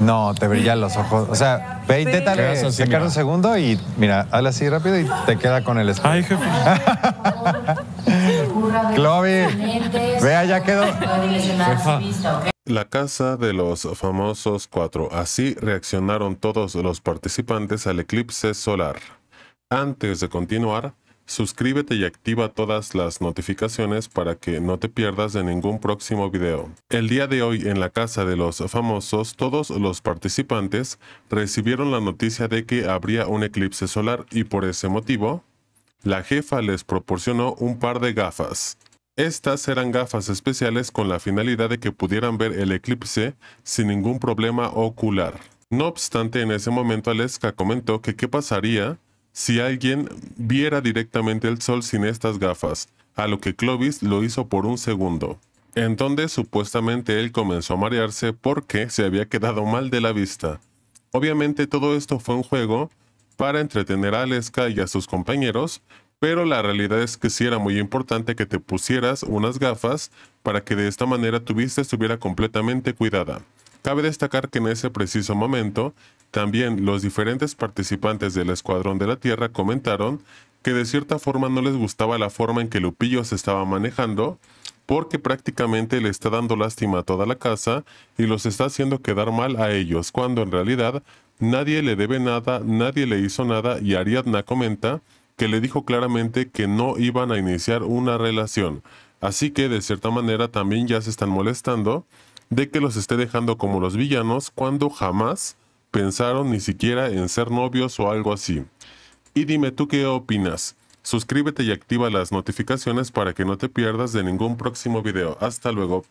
No, te brillan los ojos. O sea, ve, tal vez. sacar un segundo y mira, habla así rápido y te queda con el espejo. Ay, jefe. vea, ya quedó. La casa de los famosos cuatro. Así reaccionaron todos los participantes al eclipse solar. Antes de continuar, Suscríbete y activa todas las notificaciones para que no te pierdas de ningún próximo video. El día de hoy en la Casa de los Famosos, todos los participantes recibieron la noticia de que habría un eclipse solar y por ese motivo, la jefa les proporcionó un par de gafas. Estas eran gafas especiales con la finalidad de que pudieran ver el eclipse sin ningún problema ocular. No obstante, en ese momento Aleska comentó que qué pasaría si alguien viera directamente el sol sin estas gafas, a lo que Clovis lo hizo por un segundo. En donde supuestamente él comenzó a marearse porque se había quedado mal de la vista. Obviamente todo esto fue un juego para entretener a Aleska y a sus compañeros, pero la realidad es que sí era muy importante que te pusieras unas gafas para que de esta manera tu vista estuviera completamente cuidada. Cabe destacar que en ese preciso momento, también los diferentes participantes del Escuadrón de la Tierra comentaron que de cierta forma no les gustaba la forma en que Lupillo se estaba manejando, porque prácticamente le está dando lástima a toda la casa y los está haciendo quedar mal a ellos, cuando en realidad nadie le debe nada, nadie le hizo nada y Ariadna comenta que le dijo claramente que no iban a iniciar una relación. Así que de cierta manera también ya se están molestando de que los esté dejando como los villanos cuando jamás pensaron ni siquiera en ser novios o algo así. Y dime tú qué opinas. Suscríbete y activa las notificaciones para que no te pierdas de ningún próximo video. Hasta luego.